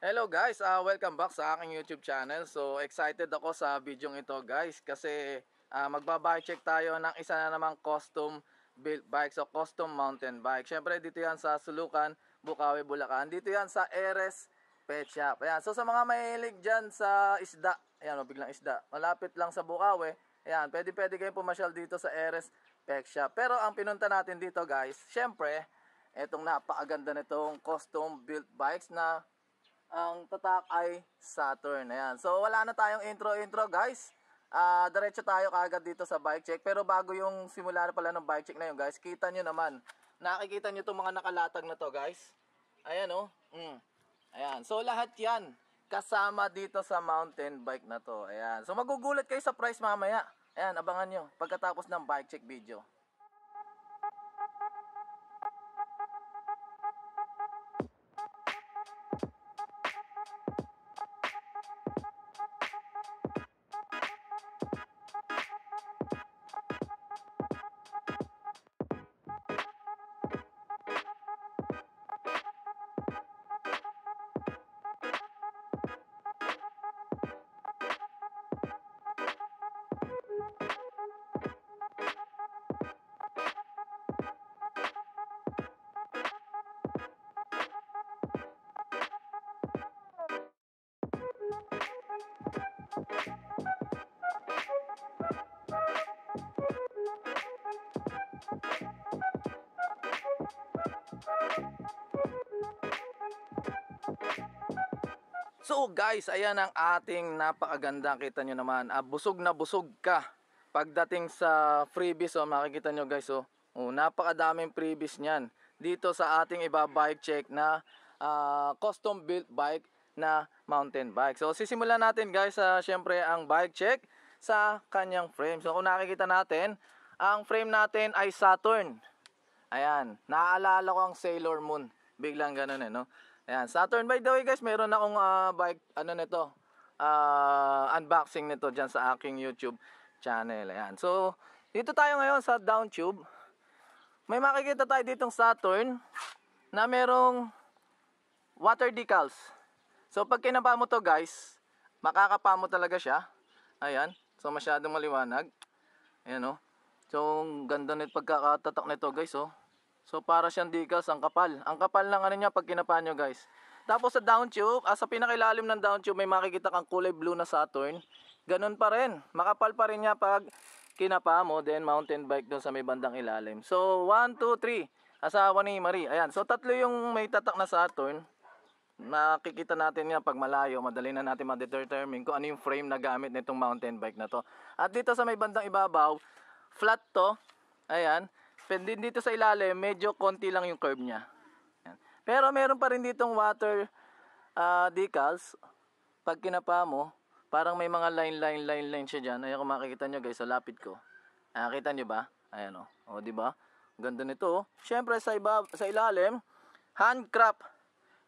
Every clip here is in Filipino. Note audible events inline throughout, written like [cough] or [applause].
Hello guys, uh, welcome back sa aking YouTube channel. So excited ako sa video ito guys kasi uh, ah, magbabaycheck check tayo ng isa na namang custom built bike. So custom mountain bike. Syempre dito yan sa Sulukan, Bukawi, Bulacan. Dito yan sa Eres Pet Shop. Ayan. So sa mga mahilig dyan sa isda, ayan o oh, biglang isda, malapit lang sa Bukawi. Ayan, pwede pwede kayong pumasyal dito sa Eres Pet Shop. Pero ang pinunta natin dito guys, syempre, etong napakaganda nitong custom built bikes na ang tatak ay Saturn. Ayan. So, wala na tayong intro-intro, guys. Uh, diretso tayo kagad dito sa bike check. Pero bago yung simula na pala ng bike check na yun, guys, kita nyo naman. Nakikita nyo itong mga nakalatag na to, guys. Ayan, oh. Mm. Ayan. So, lahat yan kasama dito sa mountain bike na to. Ayan. So, magugulat kayo sa price mamaya. Ayan, abangan nyo pagkatapos ng bike check video. So guys, ayan ang ating napakaganda. Kita nyo naman, ah, busog na busog ka. Pagdating sa freebies, oh, makikita nyo guys, oh, oh, napakadaming freebies nyan. Dito sa ating iba bike check na uh, custom built bike na mountain bike. So sisimulan natin guys, uh, syempre ang bike check sa kanyang frame. So kung nakikita natin, ang frame natin ay Saturn. Ayan, naaalala ko ang Sailor Moon. Biglang ganun eh, no? Ayan, Saturn by the way guys, meron akong uh, bike, ano nito, uh, unboxing nito dyan sa aking YouTube channel. Ayan, so dito tayo ngayon sa down tube. May makikita tayo ditong Saturn na merong water decals. So pag kinapa mo to guys, makakapa mo talaga siya. Ayan, so masyadong maliwanag. Ayan o. Oh. So, ganda nito pagkakatatak nito guys oh. So para siyang decals, ang kapal. Ang kapal ng ano niya pag kinapa nyo guys. Tapos sa down tube, ah, sa pinakailalim ng down tube may makikita kang kulay blue na Saturn. Ganun pa rin. Makapal pa rin niya pag kinapa mo then mountain bike doon sa may bandang ilalim. So 1, 2, 3. Asawa ni Marie. Ayan. So tatlo yung may tatak na Saturn nakikita natin niya pag malayo, madali na natin ma-determine kung ano yung frame na gamit nitong mountain bike na to. At dito sa may bandang ibabaw, flat to. Ayan. Pero dito sa ilalim, medyo konti lang yung curve niya. Yan. Pero meron pa rin ditong water uh, decals. Pag kinapa mo, parang may mga line, line, line, line siya diyan. Ayun, makikita niyo guys, sa lapit ko. Nakita ah, niyo ba? Ayan o. Oh. oh. di ba? Ganda nito. Oh. Syempre sa, iba, sa ilalim, handcraft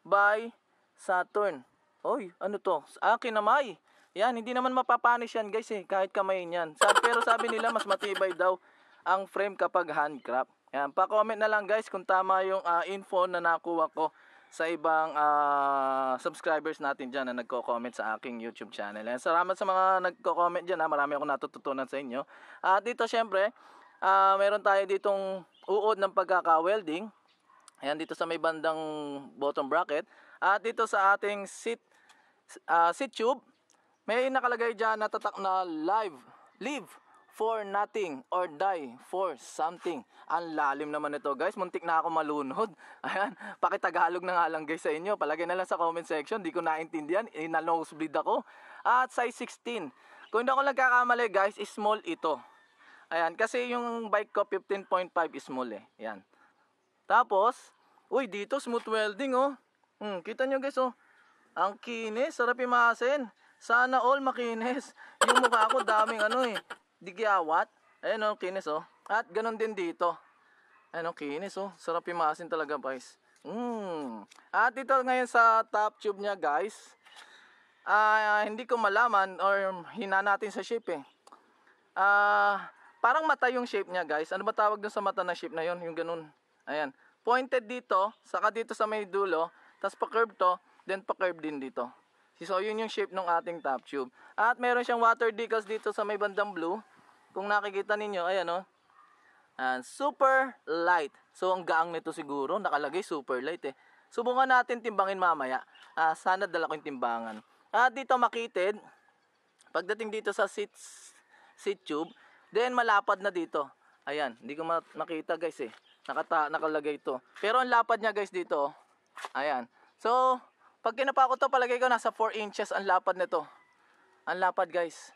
by Saturn. Oy, ano to? Sa akin na may. Yan, hindi naman mapapanis yan guys eh, kahit kamay yan. Sabi, pero sabi nila mas matibay daw ang frame kapag handcraft. Yan, pa-comment na lang guys kung tama yung uh, info na nakuha ko sa ibang uh, subscribers natin dyan na nagko-comment sa aking YouTube channel. And salamat sa mga nagko-comment dyan ha. Marami akong natututunan sa inyo. At uh, dito syempre, uh, meron tayo ditong uod ng pagkaka-welding. Ayan dito sa may bandang bottom bracket. At dito sa ating seat, uh, seat tube, may nakalagay dyan na tatak na live, live for nothing or die for something. Ang lalim naman nito, guys, muntik na ako malunod. [laughs] Ayan, pakitagalog na nga lang guys sa inyo. Palagay na lang sa comment section, di ko naintindihan, ina-nosebleed eh, ako. At size 16. Kung hindi ako nagkakamali guys, small ito. Ayan, kasi yung bike ko 15.5 small eh. Ayan. Tapos, uy dito smooth welding oh. Hmm, kita nyo guys oh. Ang kinis, sarap imasin. Sana all makinis. Yung mukha ko daming ano eh digyawat. Ayan o, oh, kinis oh. At ganun din dito. Ayan o, oh, kinis oh. Sarap maasin talaga guys. Mm. At dito ngayon sa top tube niya guys. Uh, hindi ko malaman or hina natin sa shape eh. Uh, parang mata yung shape niya guys. Ano ba tawag dun sa mata na shape na yon Yung ganun. Ayan. Pointed dito, saka dito sa may dulo, tapos pa-curve to, then pa-curve din dito. So yun yung shape ng ating top tube. At meron siyang water decals dito sa may bandang blue. Kung nakikita ninyo, ayan o. Oh. And super light. So, ang gaang nito siguro. Nakalagay super light eh. Subukan natin timbangin mamaya. Uh, sana dala ko yung timbangan. At uh, dito makitid. Pagdating dito sa seat, seat tube, then malapad na dito. Ayan, hindi ko makita guys eh. Nakata nakalagay ito. Pero ang lapad niya guys dito. Oh. Ayan. So, pag kinapa ko to, palagay ko nasa 4 inches ang lapad nito. Ang lapad guys.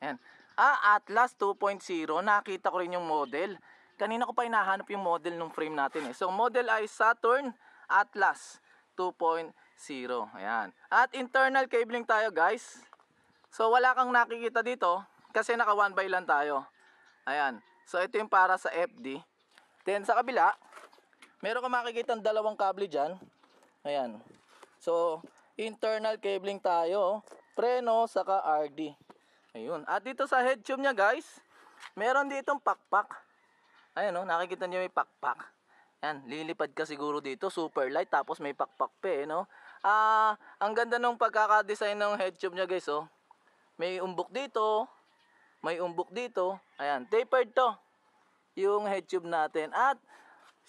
Ayan. Ah, Atlas 2.0. Nakita ko rin yung model. Kanina ko pa hinahanap yung model ng frame natin eh. So, model ay Saturn Atlas 2.0. Ayan. At internal cabling tayo guys. So, wala kang nakikita dito kasi naka one by lang tayo. Ayan. So, ito yung para sa FD. Then, sa kabila, meron ka makikita dalawang kable dyan. Ayan. So, internal cabling tayo. Preno, saka RD. Ayun. At dito sa head tube niya guys, meron ditong pakpak. Ayun no, oh, nakikita niyo may pakpak. Yan, lilipad ka siguro dito, super light tapos may pakpak pa eh, no. Ah, ang ganda nung pagkakadesign ng head tube niya guys, oh. May umbok dito, may umbok dito. Ayan, tapered to. Yung head tube natin at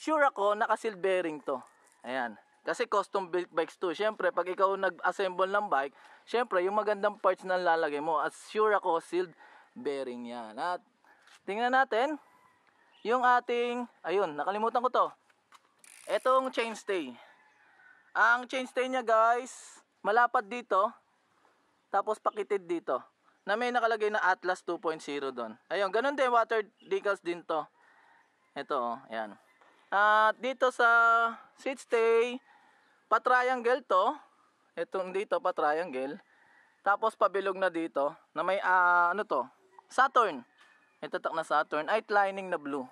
sure ako naka-silvering to. Ayan. Kasi custom built bikes to. Siyempre, pag ikaw nag-assemble ng bike, siyempre, yung magandang parts na lalagay mo. At sure ako, sealed bearing yan. At tingnan natin, yung ating, ayun, nakalimutan ko to. Etong chainstay. Ang chainstay niya guys, malapad dito, tapos pakitid dito. Na may nakalagay na Atlas 2.0 doon. Ayun, ganun din, water decals din to. Ito, oh, yan. At dito sa seat stay, pa-triangle to, itong dito pa-triangle, tapos pabilog na dito, na may, uh, ano to, Saturn. Itatak na Saturn, ay lining na blue.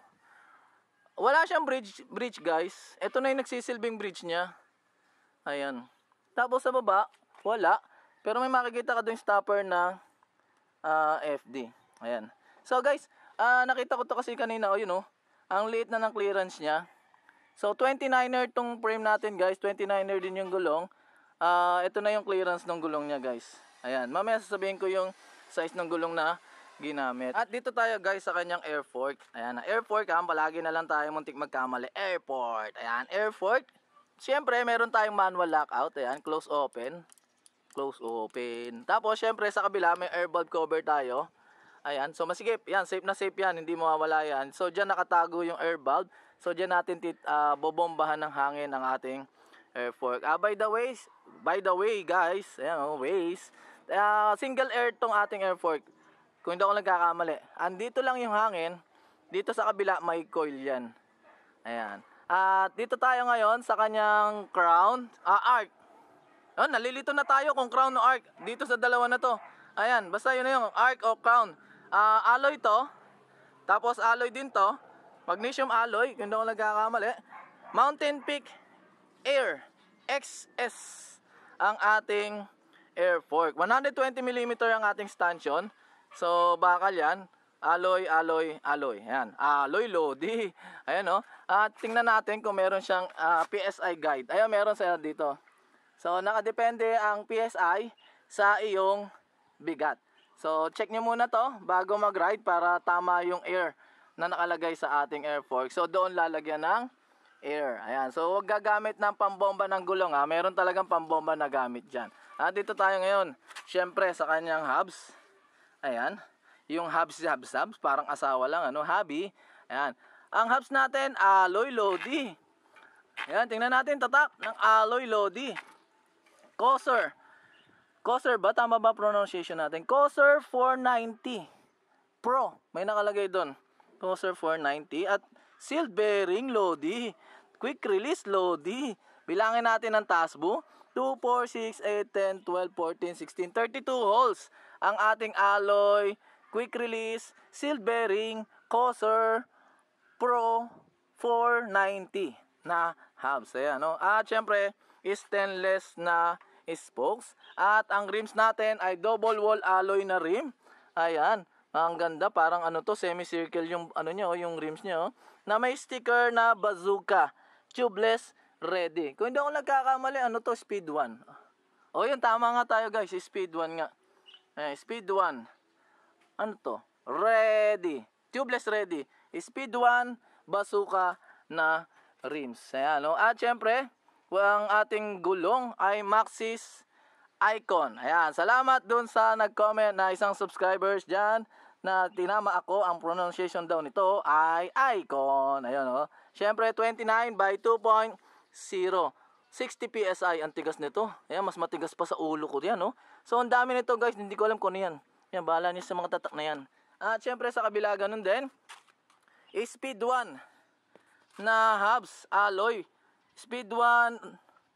Wala siyang bridge, bridge guys. Ito na yung nagsisilbing bridge niya. Ayan. Tapos sa baba, wala. Pero may makikita ka doon stopper na uh, ah, FD. Ayan. So guys, uh, nakita ko to kasi kanina, o oh, yun o, oh, ang liit na ng clearance niya. So, 29er tong frame natin guys. 29er din yung gulong. Uh, ito na yung clearance ng gulong niya guys. Ayan. Mamaya sasabihin ko yung size ng gulong na ginamit. At dito tayo guys sa kanyang air fork. Ayan na, air fork ha. Ah. Palagi na lang tayo muntik magkamali. Air Airport. Ayan, air fork. Siyempre, meron tayong manual lockout. Ayan, close open. Close open. Tapos, siyempre, sa kabila may air bulb cover tayo. Ayan, so masigip. Yan, safe na safe yan. Hindi mawawala yan. So, dyan nakatago yung air valve. So diyan natin tit, uh, bobombahan ng hangin ang ating air fork. Ah, by the way, by the way guys, ayan oh, ways. Uh, single air tong ating air fork. Kung hindi ako nagkakamali. Andito lang yung hangin. Dito sa kabila may coil yan. Ayan. At dito tayo ngayon sa kanyang crown, ah, arc. Oh, nalilito na tayo kung crown o arc. Dito sa dalawa na to. Ayan, basta yun na yung arc o crown. Ah, alloy to. Tapos alloy din to. Magnesium alloy, kung daw nagkakamali. Mountain Peak Air XS ang ating air fork. 120mm ang ating stanchion. So, bakal yan. Alloy, alloy, alloy. Ayan. Alloy Lodi. [laughs] Ayan o. Oh. At tingnan natin kung meron siyang uh, ah, PSI guide. Ayan, meron siya dito. So, nakadepende ang PSI sa iyong bigat. So, check nyo muna to bago mag-ride para tama yung air na nakalagay sa ating air fork. So doon lalagyan ng air. Ayan. So huwag gagamit ng pambomba ng gulong ha. Meron talagang pambomba na gamit dyan. Ha, dito tayo ngayon. syempre sa kanyang hubs. Ayan. Yung hubs, hubs, hubs. Parang asawa lang. Ano? Hubby. Ayan. Ang hubs natin, alloy lodi. Ayan. Tingnan natin tatak ng alloy lodi. Coser. Coser ba? Tama ba pronunciation natin? Coser 490 Pro. May nakalagay doon. Closer 490 at sealed bearing Lodi. Quick release Lodi. Bilangin natin ang tasbo. 2, 4, 6, 8, 10, 12, 14, 16, 32 holes ang ating alloy, quick release, sealed bearing, Coser Pro 490 na hubs. Ayan, no? At syempre, stainless na spokes. At ang rims natin ay double wall alloy na rim. Ayan. Ah, ang ganda, parang ano to, semicircle yung ano niya, oh, yung rims niya, oh, na may sticker na bazooka, tubeless, ready. Kung hindi ako nagkakamali, ano to, speed 1. Oh, yun, tama nga tayo guys, speed 1 nga. Eh, speed 1. Ano to? Ready. Tubeless ready. Speed 1, bazooka na rims. Ayan, no? Oh. At syempre, ang ating gulong ay Maxis Icon. Ayan, salamat dun sa nag-comment na isang subscribers dyan na tinama ako. Ang pronunciation daw nito ay icon. Ayun, oh. Siyempre, 29 by 2.0. 60 PSI ang tigas nito. Ayan, mas matigas pa sa ulo ko diyan, oh. So, ang dami nito, guys. Hindi ko alam kung ano yan. Ayan, bahala niyo sa mga tatak na yan. At syempre, sa kabila, ganun din. Speed 1 na hubs, alloy. Speed 1,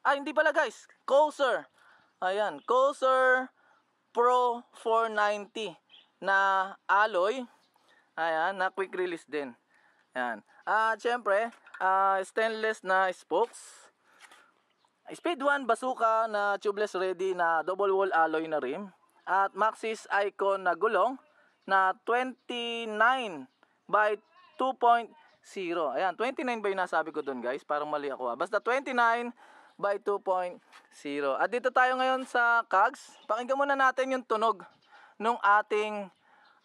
ay, hindi pala, guys. Coaster. Ayan, Coaster Pro 490 na alloy. Ayan, na quick release din. Ayan. At uh, syempre, uh, stainless na spokes. Speed 1 bazooka na tubeless ready na double wall alloy na rim. At Maxxis Icon na gulong na 29 by 2.0. Ayan, 29 ba yung nasabi ko doon guys? Parang mali ako ha. Ah. Basta 29 by 2.0. At dito tayo ngayon sa CAGS. Pakinggan muna natin yung tunog ng ating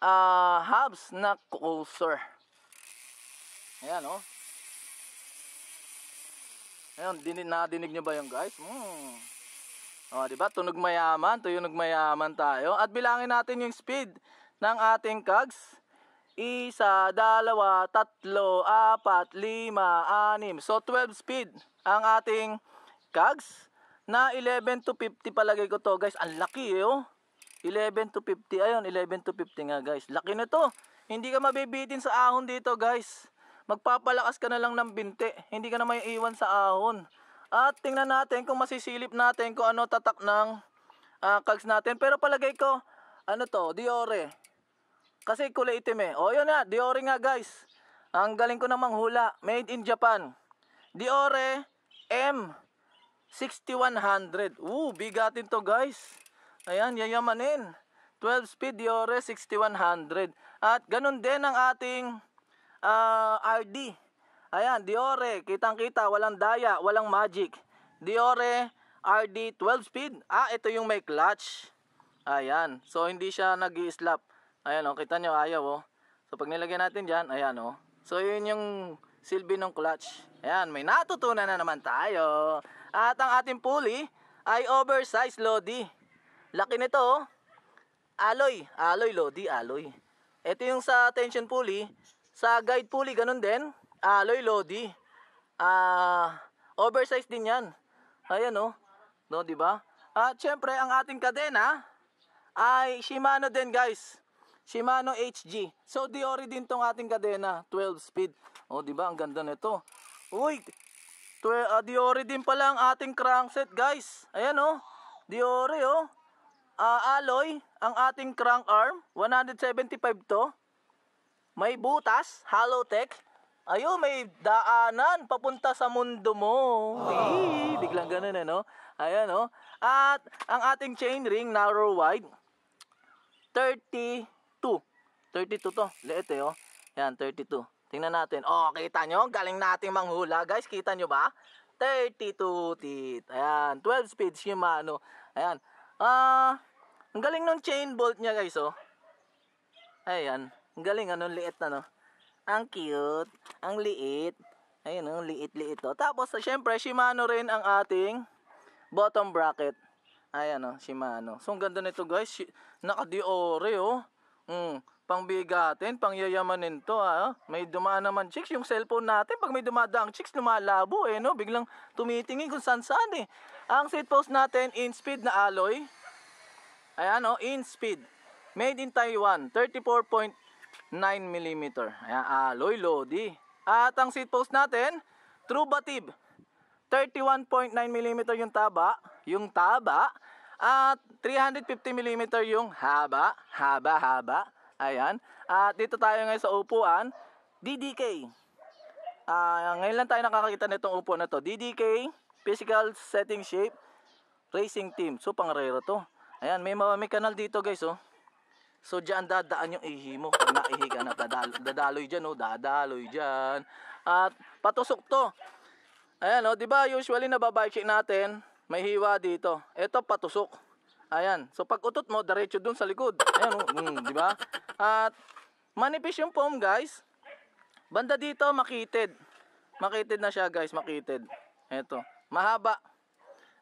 uh, hubs na coaster. Ayan, oh. Ayan, dinig, nadinig nyo ba yung guys? Hmm. O, oh, di ba? Tunog mayaman, tunog mayaman tayo. At bilangin natin yung speed ng ating cogs. Isa, dalawa, tatlo, apat, lima, anim. So, 12 speed ang ating cogs na 11 to 50 palagay ko to guys. Ang laki eh, oh. 11 to 50. Ayun, 11 to 50 nga guys. Laki na to. Hindi ka mabibitin sa ahon dito guys. Magpapalakas ka na lang ng binti. Hindi ka na may iwan sa ahon. At tingnan natin kung masisilip natin kung ano tatak ng uh, ah, kags natin. Pero palagay ko, ano to, diore. Kasi kulay itim eh. O yun na, diore nga guys. Ang galing ko namang hula. Made in Japan. Diore M6100. Woo, bigatin to guys. Ayan, yayamanin. 12 speed Diore 6100. At ganun din ang ating uh, ah, RD. Ayan, Diore, kitang-kita, walang daya, walang magic. Diore RD 12 speed. Ah, ito yung may clutch. Ayan. So, hindi siya nag slap Ayan, oh, kita nyo, ayaw, oh. So, pag nilagay natin dyan, ayan, oh. So, yun yung silbi ng clutch. Ayan, may natutunan na naman tayo. At ang ating pulley ay oversized lodi. Laki nito oh. Alloy, alloy Lodi, alloy. Ito yung sa tension pulley, sa guide pulley ganun din, alloy Lodi. Ah, uh, oversized din 'yan. Ayun oh. No, 'di ba? At syempre, ang ating kadena ay Shimano din, guys. Shimano HG. So Diori din tong ating kadena, 12 speed. Oh, 'di ba? Ang ganda nito. Uy, uh, ah, Diori din pala ang ating crankset, guys. Ayun oh. Diori oh uh, alloy ang ating crank arm. 175 to. May butas, hollow tech. Ayun, may daanan papunta sa mundo mo. Eee, ah. biglang ganun ano. Ayan oh. At ang ating chain ring, narrow wide, 32. 32 to. Liit eh oh. Yan, 32. Tingnan natin. Oh, kita nyo? Galing nating manghula guys. Kita nyo ba? 32 teeth. Ayan, 12 speed Shimano. Ayan. Ah, uh, ang galing nung chain bolt niya guys oh. Ayan. Ang galing ano, liit na no. Ang cute. Ang liit. Ayan ang oh, liit-liit oh. Tapos ah, syempre Shimano rin ang ating bottom bracket. Ayan oh, Shimano. So ang ganda nito guys. Naka-diore oh. Mm, pangbigatin, pangyayamanin to ah. Oh. May dumaan naman chicks, yung cellphone natin, pag may dumadaang chicks, lumalabo eh no, biglang tumitingin kung saan saan eh. Ang seat post natin in speed na alloy, Ayan o, oh, in speed. Made in Taiwan, 34.9 mm. Ayan, alloy ah, lodi. At ang seat post natin, true batib. 31.9 mm yung taba, yung taba. At 350 mm yung haba, haba, haba. Ayan. At dito tayo ngayon sa upuan, DDK. Uh, ah, ngayon lang tayo nakakita nitong upo na to. DDK, physical setting shape, racing team. So, pang rero to. Ayan, may, may kanal dito guys oh. So diyan dadaan yung ihi mo naihi ka na dadal dadaloy diyan oh, dadaloy diyan. At patusok to. Ayan oh, 'di ba usually na nababike natin, may hiwa dito. Ito patusok. Ayan. So pag utot mo diretso dun sa likod. Ayan oh, mm, 'di ba? At manipis yung foam, guys. Banda dito makitid. Makitid na siya, guys, makitid. Ito. Mahaba.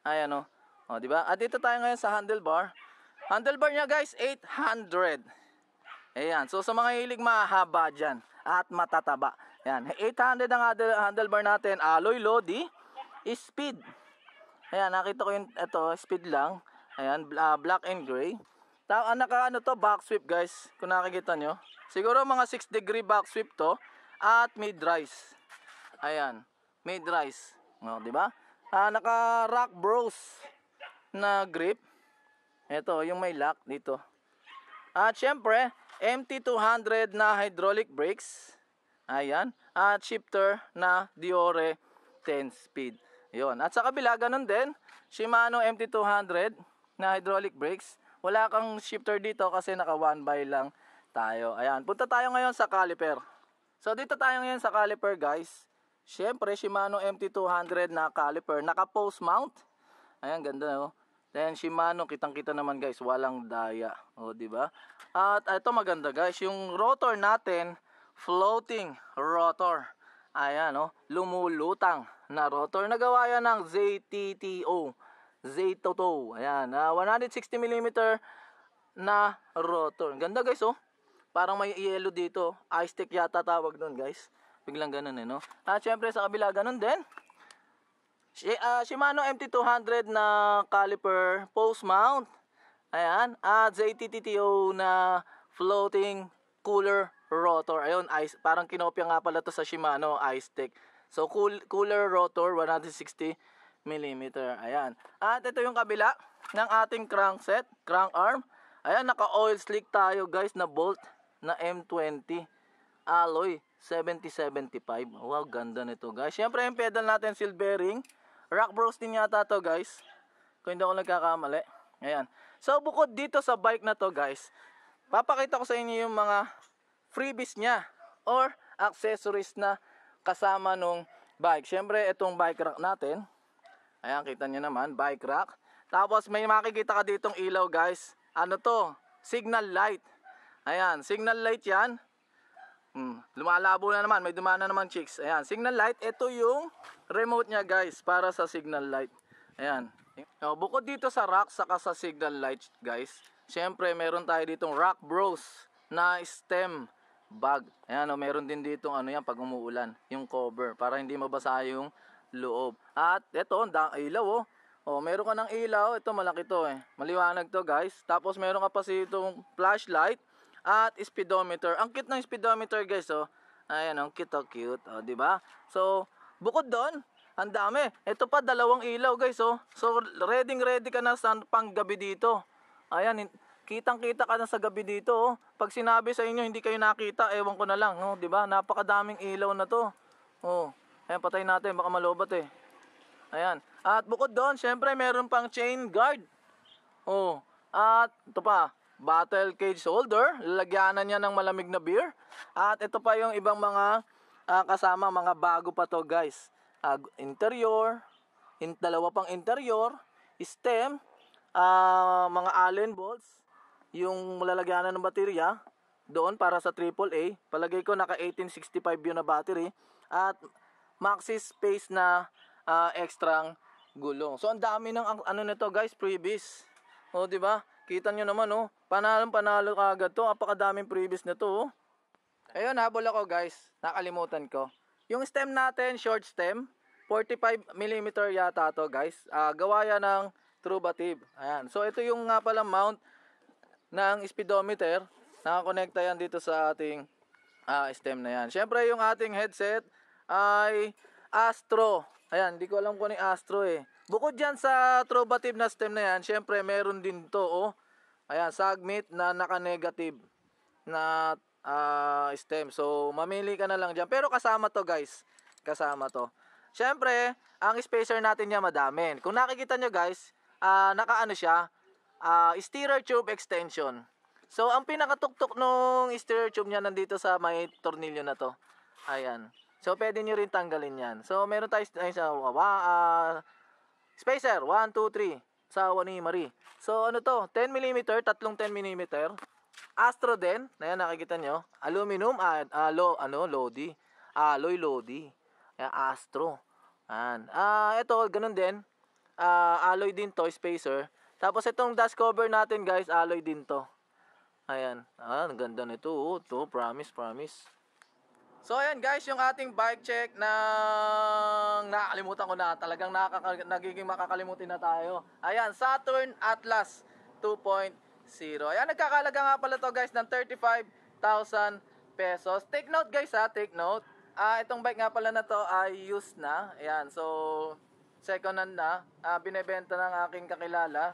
Ayan oh. O, oh, di ba? At dito tayo ngayon sa handlebar. Handlebar niya guys, 800. Ayan. So, sa mga hilig mahaba dyan at matataba. Ayan. 800 ang handlebar natin. Alloy Lodi. Speed. Ayan. Nakita ko yung ito. Speed lang. Ayan. Uh, black and gray. Tao, ang ah, naka ano to, back sweep guys. Kung nakikita nyo. Siguro mga 6 degree back sweep to. At mid rise. Ayan. Mid rise. O, oh, diba? Uh, ah, naka rock bros na grip. Ito, yung may lock dito. At syempre, MT200 na hydraulic brakes. Ayan. At shifter na Diore 10 speed. Yun. At sa kabila, ganun din. Shimano MT200 na hydraulic brakes. Wala kang shifter dito kasi naka 1 by lang tayo. Ayan. Punta tayo ngayon sa caliper. So, dito tayo ngayon sa caliper, guys. Siyempre, Shimano MT200 na caliper. Naka post mount. Ayan, ganda. Oh. Then Shimano, kitang-kita naman guys, walang daya. oh, di ba? At ah, ito maganda guys, yung rotor natin, floating rotor. Ayan, no? Oh, lumulutang na rotor. Nagawa yan ng ZTTO. ZTTO. Ayan, ah, na 160mm na rotor. Ganda guys, oh. Parang may yellow dito. Ice stick yata tawag nun guys. Biglang ganun eh, no? At syempre sa kabila, ganun din. Ah, Shimano MT200 na caliper post mount. Ayan. At ah, ZTTTO na floating cooler rotor. Ayun, ice, parang kinopya nga pala to sa Shimano Ice Tech. So, cool, cooler rotor, 160 mm. Ayan. At ito yung kabila ng ating crankset, crank arm. Ayan, naka-oil slick tayo guys na bolt na M20 alloy 7075. Wow, ganda nito guys. Siyempre, yung pedal natin silvering bearing. Rock Bros din yata to guys. Kung hindi ako nagkakamali. Ayan. So bukod dito sa bike na to guys, papakita ko sa inyo yung mga freebies niya or accessories na kasama nung bike. Siyempre itong bike rack natin. Ayan kita niyo naman, bike rack. Tapos may makikita ka ditong ilaw guys. Ano to? Signal light. Ayan, signal light yan. Hmm. Lumalabo na naman, may dumana naman chicks. Ayan, signal light, ito yung remote niya guys para sa signal light. Ayan. O, oh, bukod dito sa rack saka sa signal light guys, Siyempre meron tayo ditong rock bros na stem bag. Ayan, o, oh, meron din ditong ano yan pag umuulan, yung cover para hindi mabasa yung loob. At ito, ang ilaw oh. Oh, meron ka ng ilaw, ito malaki to eh. Maliwanag to, guys. Tapos meron ka pa si itong flashlight at speedometer. Ang cute ng speedometer guys oh. Ayan ang oh, cute oh, cute oh, 'di ba? So bukod doon, ang dami. Ito pa dalawang ilaw guys oh. So ready ready ka na sa panggabi dito. Ayan, kitang-kita ka na sa gabi dito oh. Pag sinabi sa inyo hindi kayo nakita, ewan ko na lang, oh, 'di ba? Napakadaming ilaw na 'to. Oh. Ayan, patayin natin baka malobat eh. Ayan. At bukod doon, syempre meron pang chain guard. Oh. At ito pa, battle cage holder. Lalagyanan niya ng malamig na beer. At ito pa yung ibang mga uh, kasama, mga bago pa to guys. Uh, interior, in, dalawa pang interior, stem, uh, mga allen bolts, yung lalagyanan ng baterya doon para sa AAA. Palagay ko naka 1865 yun na battery at maxi space na uh, ah, extra gulong. So ang dami ng ano nito guys, previous. O di ba? Kita nyo naman oh. Panalo panalo kagad to. Apakadaming previous na to oh. Ayun, habol ako guys. Nakalimutan ko. Yung stem natin, short stem. 45 mm yata to guys. Uh, gawa yan ng true Ayan. So ito yung nga pala mount ng speedometer. Nakakonekta yan dito sa ating uh, stem na yan. Siyempre yung ating headset ay Astro. Ayan, hindi ko alam kung ano yung Astro eh. Bukod dyan sa trovative na stem na yan, syempre meron din to, oh. Ayan, sagmit na naka-negative na uh, stem. So, mamili ka na lang dyan. Pero kasama to, guys. Kasama to. Syempre, ang spacer natin niya madami. Kung nakikita nyo, guys, uh, naka-ano siya, uh, ah, stirrer tube extension. So, ang pinakatuktok nung stirrer tube niya nandito sa may tornilyo na to. Ayan. So, pwede nyo rin tanggalin yan. So, meron tayo, ay, sa, uh, uh, Spacer, 1, 2, 3. Sawa ni Marie. So, ano to? 10mm, tatlong 10mm. Astro din, ayan nakikita nyo. Aluminum, uh, uh, lo, ano, Lodi. Alloy Lodi. Ayan, Astro. Ayan. Uh, ah, ito, ganun din. Uh, alloy din to, spacer. Tapos itong dust cover natin guys, alloy din to. Ayan. Ah, ang ganda nito. Oh, to, promise, promise. So ayan guys, yung ating bike check na nakalimutan ko na. Talagang nakaka nagiging makakalimutin na tayo. Ayan, Saturn Atlas 2.0. Ayan, nagkakalaga nga pala to guys ng 35,000 pesos. Take note guys ha, take note. Ah, itong bike nga pala na to ay uh, used na. Ayan, so second hand na. Ah, binebenta ng aking kakilala.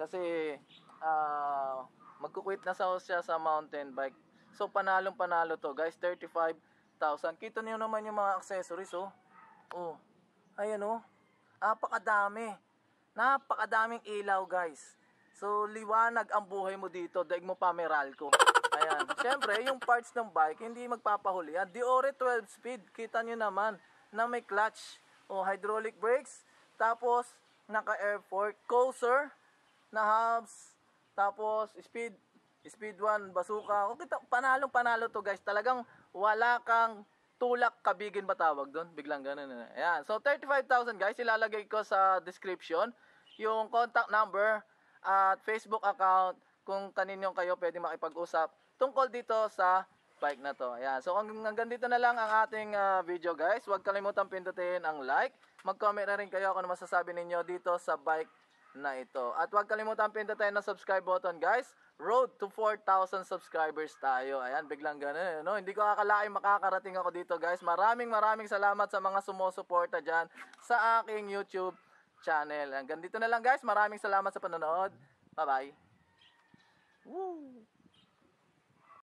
Kasi ah, magkukwit na sa siya sa mountain bike. So panalong panalo to guys, 35 6,000. Kita niyo naman yung mga accessories, oh. Oh. Ayan, oh. Napakadami. Napakadaming ilaw, guys. So, liwanag ang buhay mo dito. Daig mo pa Meralco. Ayan. Siyempre, yung parts ng bike, hindi magpapahuli. At Diore 12 speed, kita niyo naman na may clutch o oh, hydraulic brakes. Tapos, naka-air fork, coaster, na hubs, tapos speed, speed 1, bazooka. O, oh, kita, panalong panalo to guys. Talagang wala kang tulak kabigin ba doon? Biglang ganun eh. Ayan. So, 35,000 guys. Ilalagay ko sa description yung contact number at Facebook account kung kaninyo kayo pwede makipag-usap tungkol dito sa bike na to. Ayan. So, hanggang dito na lang ang ating uh, video guys. Huwag kalimutan pindutin ang like. Mag-comment na rin kayo kung ano masasabi ninyo dito sa bike na ito. At huwag kalimutan pindutin ang subscribe button guys Road to 4,000 subscribers tayo. Ayan, biglang ganun. Eh, no? Hindi ko akalain makakarating ako dito, guys. Maraming maraming salamat sa mga sumusuporta dyan sa aking YouTube channel. Hanggang dito na lang, guys. Maraming salamat sa panonood. Bye-bye. Woo!